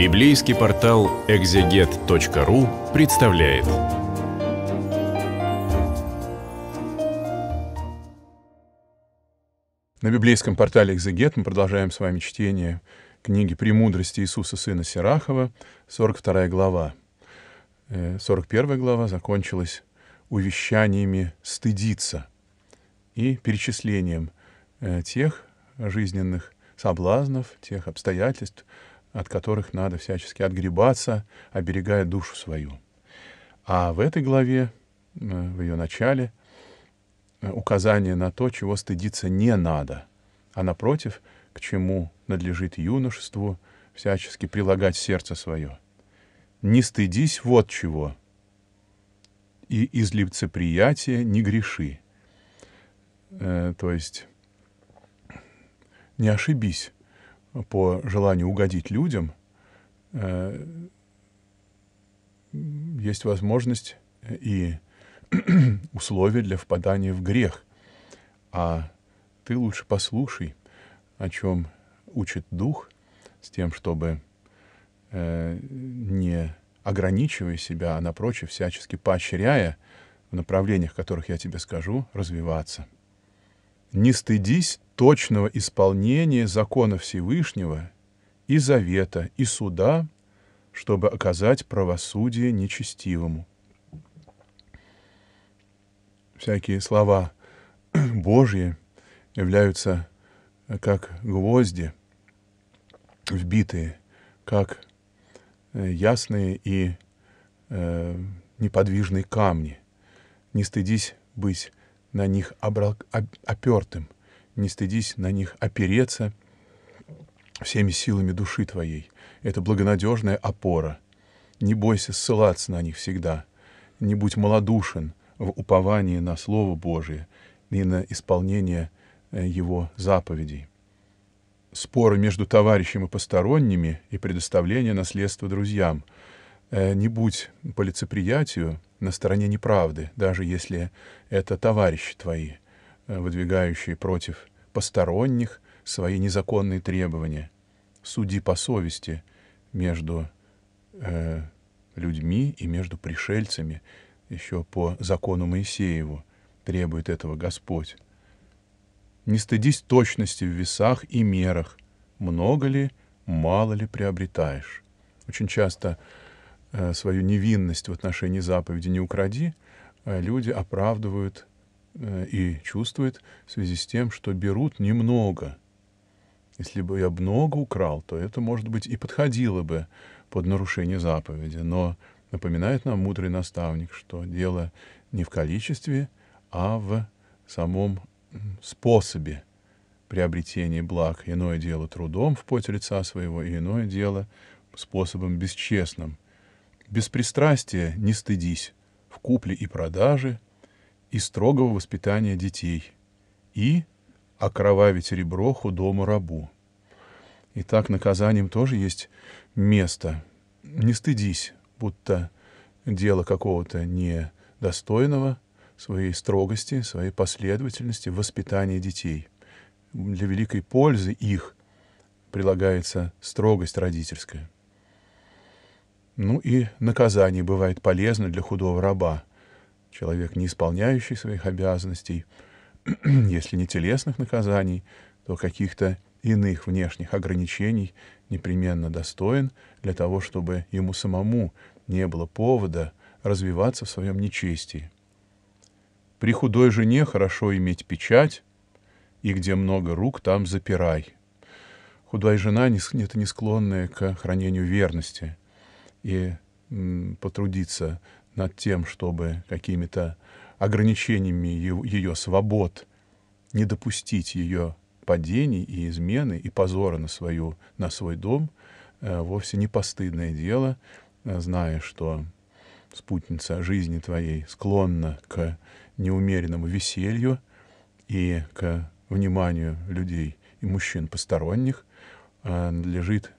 Библейский портал экзегет.ру представляет. На библейском портале «Экзегет» мы продолжаем с вами чтение книги «Премудрости Иисуса, сына Сирахова», 42 глава. 41 э, глава закончилась увещаниями «стыдиться» и перечислением э, тех жизненных соблазнов, тех обстоятельств, от которых надо всячески отгребаться, оберегая душу свою. А в этой главе, э, в ее начале, э, указание на то, чего стыдиться не надо, а напротив, к чему надлежит юношеству всячески прилагать сердце свое. «Не стыдись вот чего, и из лицеприятия не греши». Э, то есть «не ошибись» по желанию угодить людям, э, есть возможность и условия для впадания в грех. А ты лучше послушай, о чем учит дух, с тем, чтобы э, не ограничивая себя, а напрочив, всячески поощряя в направлениях, которых я тебе скажу, развиваться. Не стыдись точного исполнения закона Всевышнего и завета, и суда, чтобы оказать правосудие нечестивому. Всякие слова Божьи являются э, как гвозди, вбитые, как э, ясные и э, неподвижные камни. Не стыдись быть на них обрак, опертым — не стыдись на них опереться всеми силами души твоей. Это благонадежная опора. Не бойся ссылаться на них всегда. Не будь малодушен в уповании на Слово Божие и на исполнение э, Его заповедей. Споры между товарищем и посторонними и предоставление наследства друзьям. Э, не будь по лицеприятию на стороне неправды, даже если это товарищи твои, э, выдвигающие против посторонних свои незаконные требования. Суди по совести между э, людьми и между пришельцами, еще по закону Моисееву требует этого Господь. Не стыдись точности в весах и мерах, много ли, мало ли приобретаешь. Очень часто э, свою невинность в отношении заповеди «не укради» а люди оправдывают Э, и чувствует в связи с тем, что берут немного. Если бы я много украл, то это, может быть, и подходило бы под нарушение заповеди. Но напоминает нам мудрый наставник, что дело не в количестве, а в самом способе приобретения благ. Иное дело трудом в поте лица своего, и иное дело способом бесчестным. Без пристрастия не стыдись в купле и продаже – и строгого воспитания детей, и окровавить ребро худому рабу. И так наказанием тоже есть место. Не стыдись, будто дело какого-то недостойного, своей строгости, своей последовательности воспитания детей. Для великой пользы их прилагается строгость родительская. Ну и наказание бывает полезно для худого раба — человек, не исполняющий своих обязанностей, если не телесных наказаний, то каких-то иных внешних ограничений непременно достоин для того, чтобы ему самому не было повода развиваться в своем нечестии. При худой жене хорошо иметь печать, и где много рук, там запирай. Худая жена не, это не склонная к хранению верности, и потрудиться над тем, чтобы какими-то ограничениями ее, ее свобод не допустить ее падений и измены и позора на, свою, на свой дом, э, вовсе не постыдное дело, э, зная, что спутница жизни твоей склонна к неумеренному веселью и к вниманию людей и мужчин посторонних, э, лежит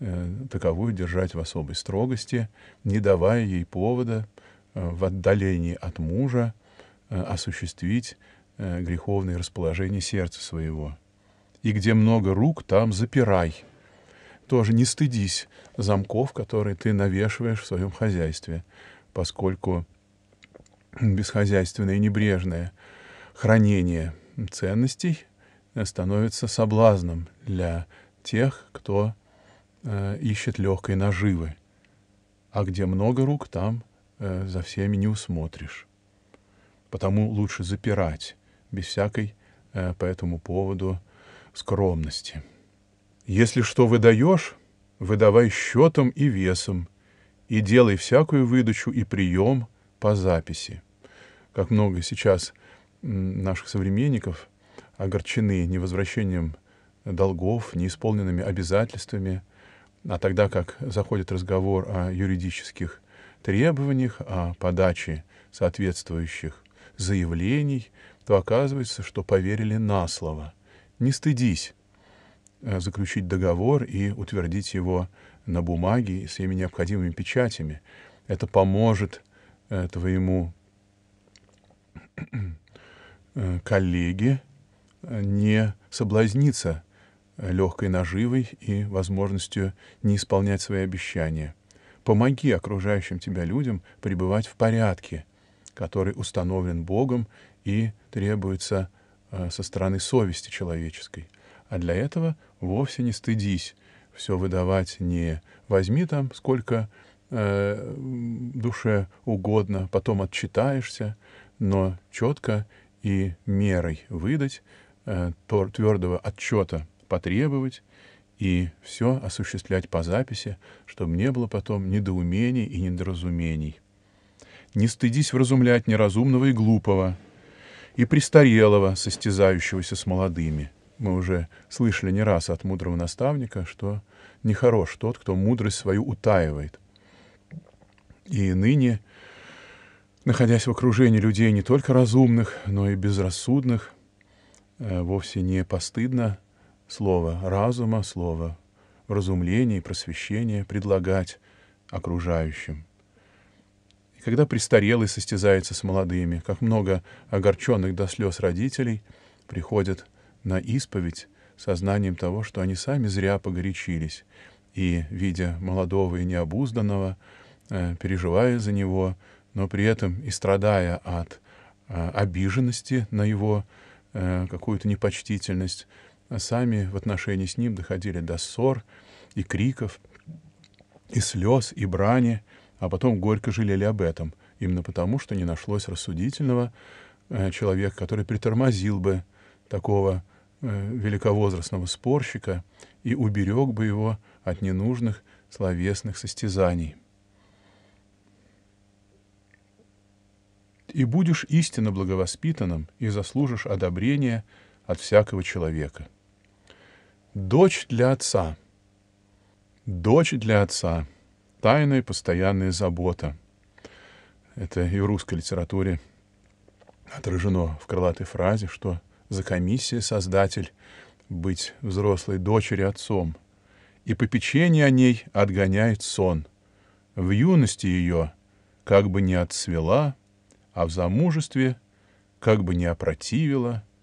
э, таковую держать в особой строгости, не давая ей повода Э, в отдалении от мужа э, осуществить э, греховные расположения сердца своего. И где много рук, там запирай. Тоже не стыдись замков, которые ты навешиваешь в своем хозяйстве, поскольку бесхозяйственное и небрежное хранение ценностей становится соблазном для тех, кто ищет легкой наживы. А где много рук, там Э, за всеми не усмотришь. Потому лучше запирать без всякой э, по этому поводу скромности. Если что выдаешь, выдавай счетом и весом, и делай всякую выдачу и прием по записи. Как много сейчас наших современников огорчены невозвращением долгов, неисполненными обязательствами, а тогда как заходит разговор о юридических требованиях, о а подаче соответствующих заявлений, то оказывается, что поверили на слово. Не стыдись э, заключить договор и утвердить его на бумаге с всеми необходимыми печатями. Это поможет э, твоему э, коллеге не соблазниться легкой наживой и возможностью не исполнять свои обещания. Помоги окружающим тебя людям пребывать в порядке, который установлен Богом и требуется э, со стороны совести человеческой. А для этого вовсе не стыдись все выдавать не возьми там сколько э, душе угодно, потом отчитаешься, но четко и мерой выдать, э, твердого отчета потребовать и все осуществлять по записи, чтобы не было потом недоумений и недоразумений. Не стыдись вразумлять неразумного и глупого, и престарелого, состязающегося с молодыми. Мы уже слышали не раз от мудрого наставника, что нехорош тот, кто мудрость свою утаивает. И ныне, находясь в окружении людей не только разумных, но и безрассудных, э, вовсе не постыдно слова разума, слово разумления и просвещения предлагать окружающим. И когда престарелый состязается с молодыми, как много огорченных до слез родителей приходят на исповедь сознанием того, что они сами зря погорячились, и, видя молодого и необузданного, э, переживая за него, но при этом и страдая от э, обиженности на его э, какую-то непочтительность, сами в отношении с ним доходили до ссор и криков, и слез, и брани, а потом горько жалели об этом, именно потому, что не нашлось рассудительного э, человека, который притормозил бы такого э, великовозрастного спорщика и уберег бы его от ненужных словесных состязаний. «И будешь истинно благовоспитанным, и заслужишь одобрение от всякого человека. Дочь для отца. Дочь для отца. Тайная постоянная забота. Это и в русской литературе отражено в крылатой фразе, что за комиссия создатель быть взрослой дочерью отцом, и попечение о ней отгоняет сон. В юности ее как бы не отцвела, а в замужестве как бы не опротивила —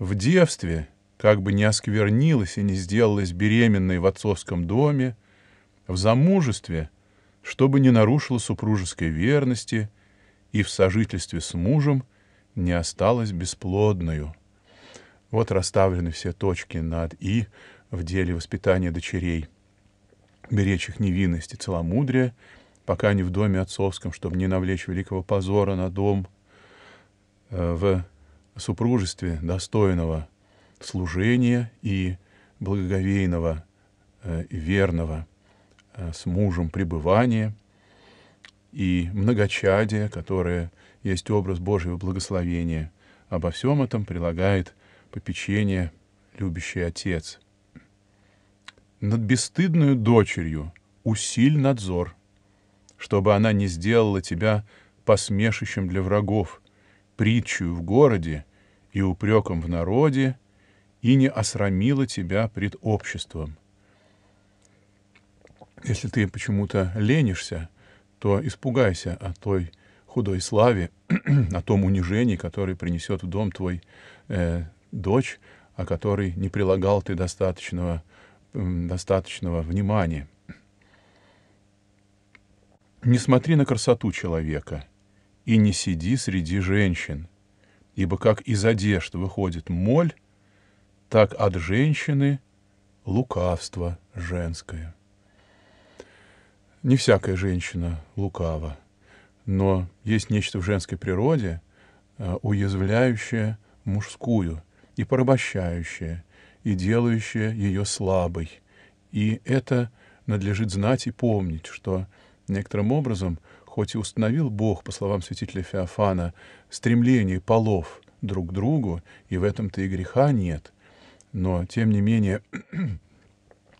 в девстве, как бы не осквернилась и не сделалась беременной в отцовском доме, в замужестве, чтобы не нарушила супружеской верности и в сожительстве с мужем не осталась бесплодною. Вот расставлены все точки над «и» в деле воспитания дочерей, беречь их невинности, целомудрия, пока они в доме отцовском, чтобы не навлечь великого позора на дом, э, в супружестве достойного служения и благоговейного, э, верного э, с мужем пребывания и многочадия, которое есть образ Божьего благословения. Обо всем этом прилагает попечение любящий отец. Над бесстыдную дочерью усиль надзор, чтобы она не сделала тебя посмешищем для врагов — притчую в городе и упреком в народе, и не осрамила тебя пред обществом. Если ты почему-то ленишься, то испугайся о той худой славе, о том унижении, которое принесет в дом твой э, дочь, о которой не прилагал ты достаточного, э, достаточного внимания. Не смотри на красоту человека — и не сиди среди женщин, ибо как из одежд выходит моль, так от женщины лукавство женское. Не всякая женщина лукава, но есть нечто в женской природе, э, уязвляющее мужскую и порабощающее, и делающее ее слабой. И это надлежит знать и помнить, что некоторым образом – хоть и установил Бог, по словам святителя Феофана, стремление полов друг к другу, и в этом-то и греха нет, но, тем не менее,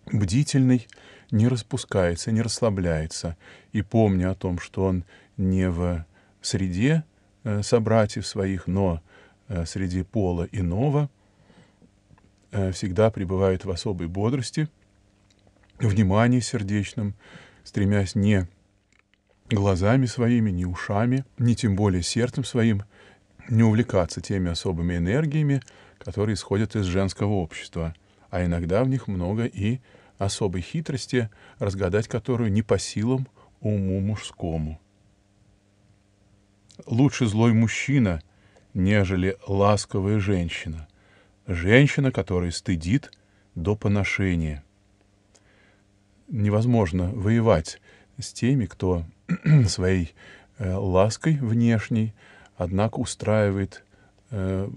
бдительный не распускается, не расслабляется, и помня о том, что он не в э, среде э, собратьев своих, но э, среди пола иного, э, всегда пребывает в особой бодрости, внимании сердечном, стремясь не глазами своими, ни ушами, ни тем более сердцем своим не увлекаться теми особыми энергиями, которые исходят из женского общества, а иногда в них много и особой хитрости, разгадать которую не по силам уму мужскому. Лучше злой мужчина, нежели ласковая женщина. Женщина, которая стыдит до поношения. Невозможно воевать с теми, кто своей э, лаской внешней, однако устраивает э,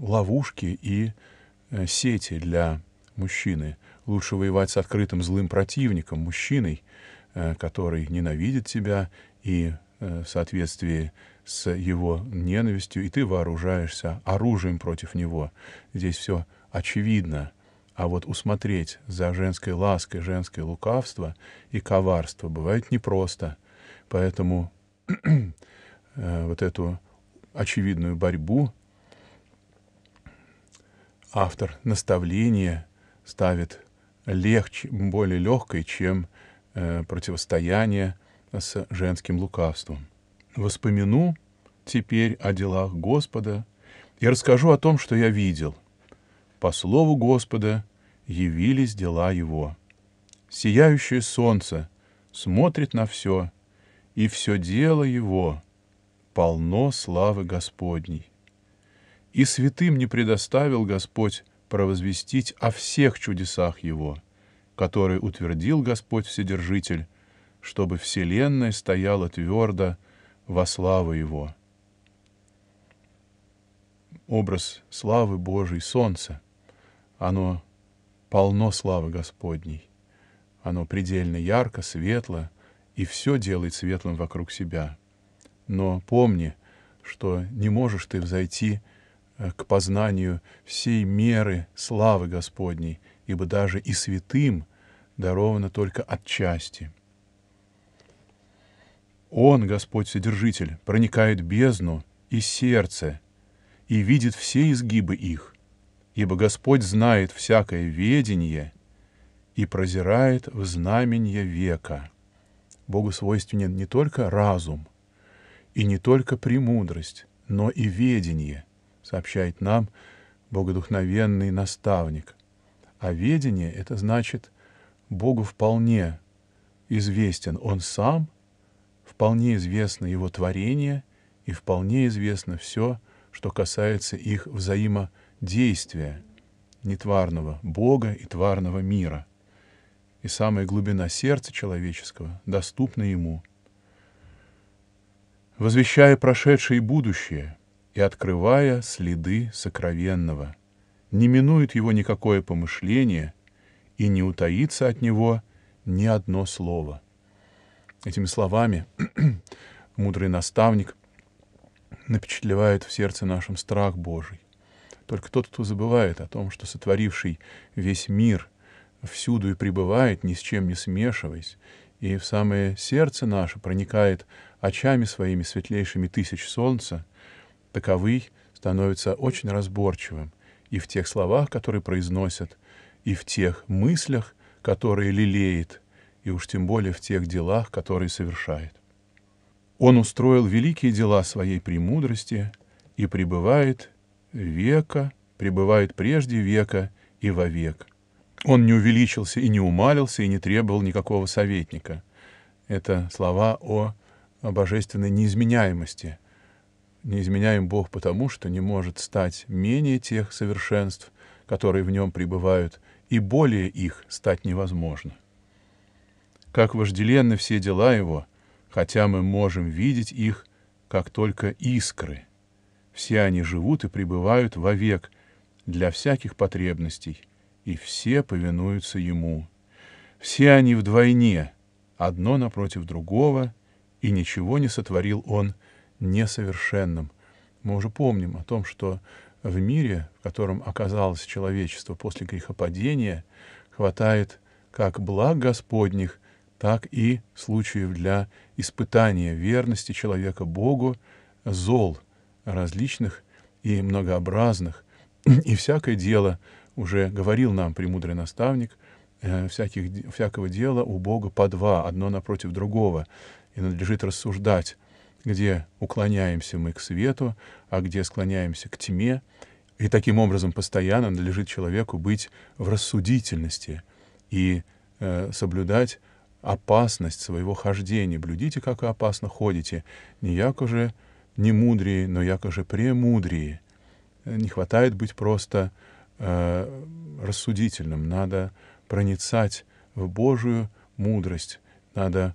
ловушки и э, сети для мужчины. Лучше воевать с открытым злым противником, мужчиной, который ненавидит тебя, и в соответствии с его ненавистью, и ты вооружаешься оружием против него. Здесь все очевидно. А вот усмотреть за женской лаской, женское лукавство и коварство бывает непросто — Поэтому э, вот эту очевидную борьбу автор наставление ставит легче, более легкой, чем э, противостояние с женским лукавством. Воспомяну теперь о делах Господа и расскажу о том, что я видел. По слову Господа явились дела Его. Сияющее солнце смотрит на все — и все дело его полно славы Господней. И святым не предоставил Господь провозвестить о всех чудесах его, которые утвердил Господь Вседержитель, чтобы вселенная стояла твердо во славу его. Образ славы Божией, солнца, оно полно славы Господней. Оно предельно ярко, светло, и все делает светлым вокруг себя. Но помни, что не можешь ты взойти э, к познанию всей меры славы Господней, ибо даже и святым даровано только отчасти. Он, Господь Содержитель, проникает бездну и сердце, и видит все изгибы их, ибо Господь знает всякое ведение и прозирает в знаменье века». Богу свойственен не только разум и не только премудрость, но и ведение, сообщает нам богодухновенный наставник. А ведение — это значит, Богу вполне известен Он сам, вполне известно Его творение и вполне известно все, что касается их взаимодействия нетварного Бога и тварного мира и самая глубина сердца человеческого доступна ему. Возвещая прошедшее и будущее и открывая следы сокровенного, не минует его никакое помышление и не утаится от него ни одно слово. Этими словами мудрый наставник напечатлевает в сердце нашем страх Божий. Только тот, кто забывает о том, что сотворивший весь мир — всюду и пребывает, ни с чем не смешиваясь, и в самое сердце наше проникает очами своими светлейшими тысяч солнца, таковый становится очень разборчивым и в тех словах, которые произносят, и в тех мыслях, которые лелеет, и уж тем более в тех делах, которые совершает. Он устроил великие дела своей премудрости и пребывает века, пребывает прежде века и вовек. век он не увеличился и не умалился, и не требовал никакого советника. Это слова о, о божественной неизменяемости. Неизменяем Бог потому, что не может стать менее тех совершенств, которые в нем пребывают, и более их стать невозможно. Как вожделенны все дела его, хотя мы можем видеть их, как только искры. Все они живут и пребывают вовек для всяких потребностей — и все повинуются ему. Все они вдвойне, одно напротив другого, и ничего не сотворил он несовершенным. Мы уже помним о том, что в мире, в котором оказалось человечество после грехопадения, хватает как благ Господних, так и случаев для испытания верности человека Богу, зол различных и многообразных, и всякое дело — уже говорил нам премудрый наставник, э, всяких, всякого дела у Бога по два, одно напротив другого, и надлежит рассуждать, где уклоняемся мы к свету, а где склоняемся к тьме, и таким образом постоянно надлежит человеку быть в рассудительности и э, соблюдать опасность своего хождения. Блюдите, как опасно ходите, не яко же не мудрее, но яко же премудрее. Э, не хватает быть просто Э, рассудительным, надо проницать в Божию мудрость, надо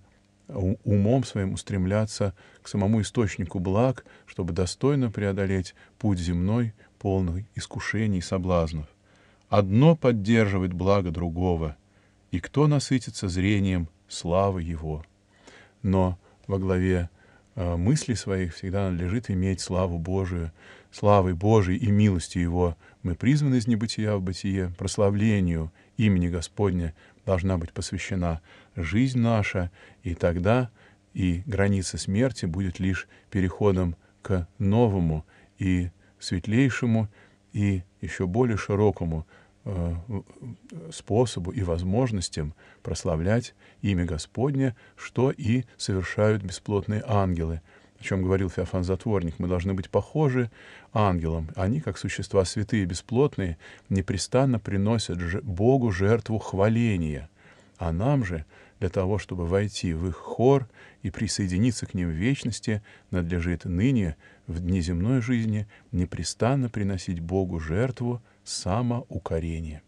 умом своим устремляться к самому источнику благ, чтобы достойно преодолеть путь земной, полный искушений и соблазнов. Одно поддерживает благо другого, и кто насытится зрением славы его. Но во главе э, мысли своих всегда надлежит иметь славу Божию, славы Божией и милости Его мы призваны из небытия в бытие, прославлению имени Господня должна быть посвящена жизнь наша, и тогда и граница смерти будет лишь переходом к новому и светлейшему и еще более широкому э, э способу и возможностям прославлять имя Господне, что и совершают бесплотные ангелы — о чем говорил Феофан Затворник, мы должны быть похожи ангелам. Они, как существа святые, бесплотные, непрестанно приносят Богу жертву хваления, а нам же для того, чтобы войти в их хор и присоединиться к ним в вечности, надлежит ныне в днеземной жизни непрестанно приносить Богу жертву самоукорения.